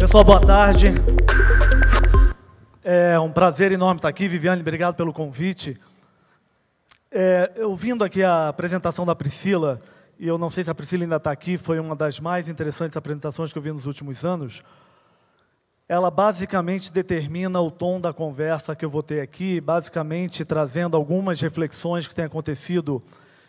Pessoal, boa tarde. É um prazer enorme estar aqui. Viviane, obrigado pelo convite. É, vindo aqui a apresentação da Priscila, e eu não sei se a Priscila ainda está aqui, foi uma das mais interessantes apresentações que eu vi nos últimos anos. Ela basicamente determina o tom da conversa que eu vou ter aqui, basicamente trazendo algumas reflexões que têm acontecido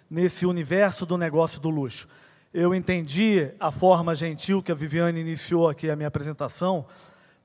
nesse universo do negócio do luxo. Eu entendi a forma gentil que a Viviane iniciou aqui a minha apresentação,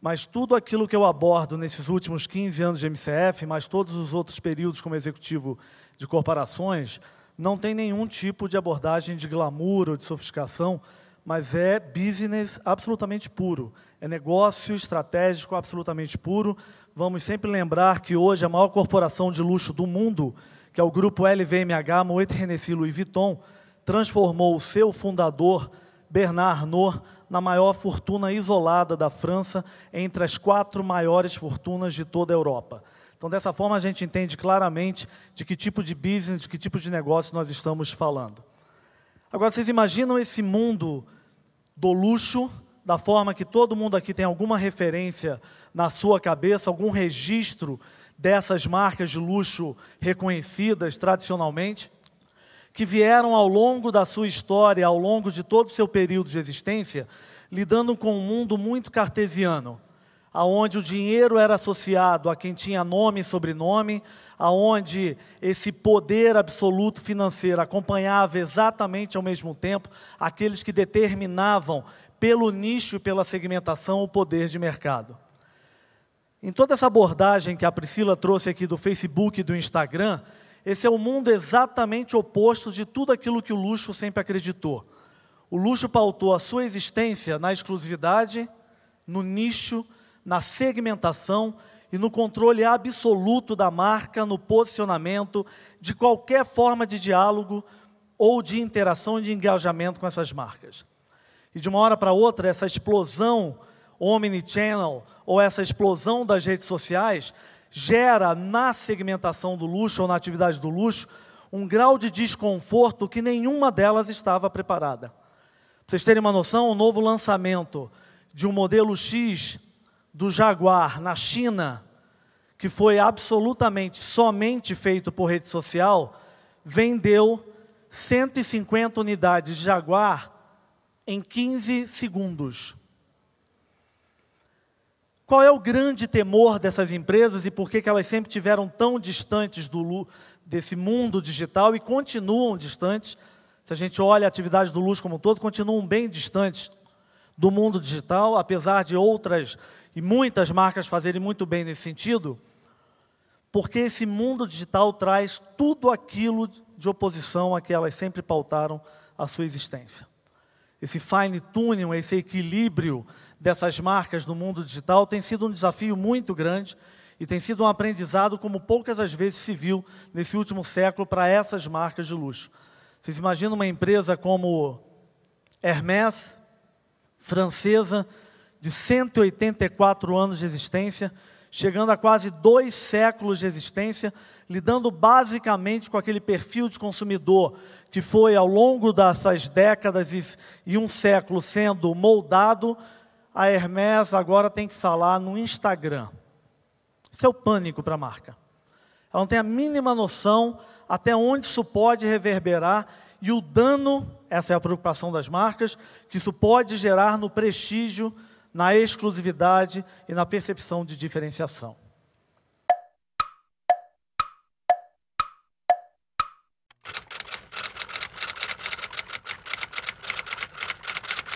mas tudo aquilo que eu abordo nesses últimos 15 anos de MCF, mas todos os outros períodos como executivo de corporações, não tem nenhum tipo de abordagem de glamour ou de sofisticação, mas é business absolutamente puro. É negócio estratégico absolutamente puro. Vamos sempre lembrar que hoje a maior corporação de luxo do mundo, que é o grupo LVMH, Moet Hennessy Louis Vuitton, transformou o seu fundador, Bernard Arnault, na maior fortuna isolada da França, entre as quatro maiores fortunas de toda a Europa. Então, dessa forma, a gente entende claramente de que tipo de business, de que tipo de negócio nós estamos falando. Agora, vocês imaginam esse mundo do luxo, da forma que todo mundo aqui tem alguma referência na sua cabeça, algum registro dessas marcas de luxo reconhecidas tradicionalmente? que vieram ao longo da sua história, ao longo de todo o seu período de existência, lidando com um mundo muito cartesiano, aonde o dinheiro era associado a quem tinha nome e sobrenome, aonde esse poder absoluto financeiro acompanhava exatamente ao mesmo tempo aqueles que determinavam pelo nicho e pela segmentação o poder de mercado. Em toda essa abordagem que a Priscila trouxe aqui do Facebook e do Instagram, esse é o mundo exatamente oposto de tudo aquilo que o luxo sempre acreditou. O luxo pautou a sua existência na exclusividade, no nicho, na segmentação e no controle absoluto da marca, no posicionamento, de qualquer forma de diálogo ou de interação e de engajamento com essas marcas. E de uma hora para outra, essa explosão channel ou essa explosão das redes sociais gera na segmentação do luxo ou na atividade do luxo um grau de desconforto que nenhuma delas estava preparada. Pra vocês terem uma noção, o novo lançamento de um modelo X do Jaguar na China, que foi absolutamente somente feito por rede social, vendeu 150 unidades de Jaguar em 15 segundos. Qual é o grande temor dessas empresas e por que, elas sempre tiveram tão distantes do, desse mundo digital e continuam distantes? Se a gente olha a atividade do Luz como um todo, continuam bem distantes do mundo digital, apesar de outras e muitas marcas fazerem muito bem nesse sentido, porque esse mundo digital traz tudo aquilo de oposição a que elas sempre pautaram a sua existência esse fine tuning, esse equilíbrio dessas marcas no mundo digital tem sido um desafio muito grande e tem sido um aprendizado como poucas as vezes se viu nesse último século para essas marcas de luxo. Vocês imaginam uma empresa como Hermès, francesa, de 184 anos de existência, chegando a quase dois séculos de existência, lidando basicamente com aquele perfil de consumidor que foi ao longo dessas décadas e um século sendo moldado, a Hermès agora tem que falar no Instagram. Isso é o pânico para a marca. Ela não tem a mínima noção até onde isso pode reverberar e o dano, essa é a preocupação das marcas, que isso pode gerar no prestígio, na exclusividade e na percepção de diferenciação.